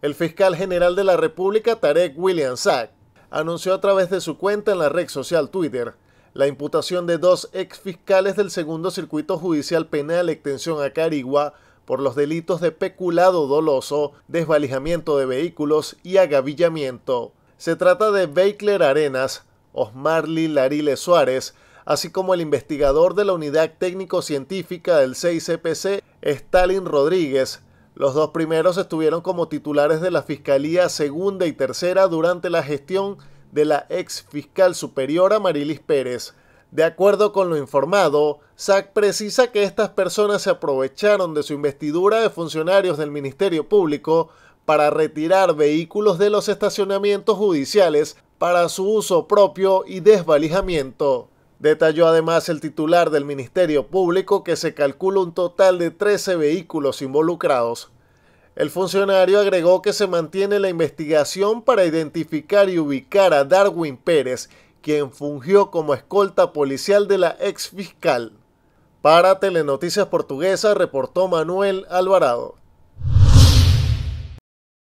El fiscal general de la República, Tarek William Sack, anunció a través de su cuenta en la red social Twitter la imputación de dos ex fiscales del segundo circuito judicial penal extensión a Carigua por los delitos de peculado doloso, desvalijamiento de vehículos y agavillamiento. Se trata de Beikler Arenas, Osmarly Larile Suárez, así como el investigador de la Unidad Técnico-Científica del 6CPC, Stalin Rodríguez, los dos primeros estuvieron como titulares de la Fiscalía Segunda y Tercera durante la gestión de la ex fiscal superior Amarilis Pérez. De acuerdo con lo informado, SAC precisa que estas personas se aprovecharon de su investidura de funcionarios del Ministerio Público para retirar vehículos de los estacionamientos judiciales para su uso propio y desvalijamiento. Detalló además el titular del Ministerio Público que se calcula un total de 13 vehículos involucrados. El funcionario agregó que se mantiene la investigación para identificar y ubicar a Darwin Pérez, quien fungió como escolta policial de la ex fiscal. Para Telenoticias Portuguesa reportó Manuel Alvarado.